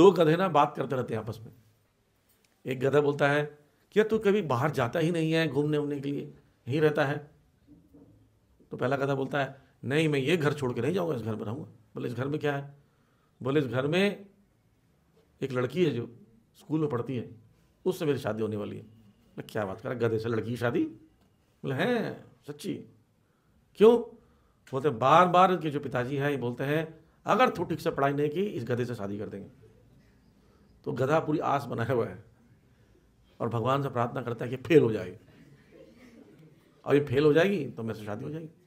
दो गधे ना बात करते रहते हैं आपस में एक गधा बोलता है कि तू कभी बाहर जाता ही नहीं है घूमने उमने के लिए यहीं रहता है तो पहला गधा बोलता है नहीं मैं ये घर छोड़ के नहीं जाऊँगा इस घर में रहूँगा बोले इस घर में क्या है बोले इस घर में एक लड़की है जो स्कूल में पढ़ती है उससे मेरी शादी होने वाली है मैं क्या बात कर रहा गधे से लड़की की शादी बोले हैं हाँ, सच्ची क्यों बोलते बार बार उनके जो पिताजी हैं ये बोलते हैं अगर तू ठीक से पढ़ाई नहीं की इस गधे से शादी कर देंगे तो गधा पूरी आस बनाए हुआ है और भगवान से प्रार्थना करता है कि फेल हो जाएगी और ये फेल हो जाएगी तो मेरे से शादी हो जाएगी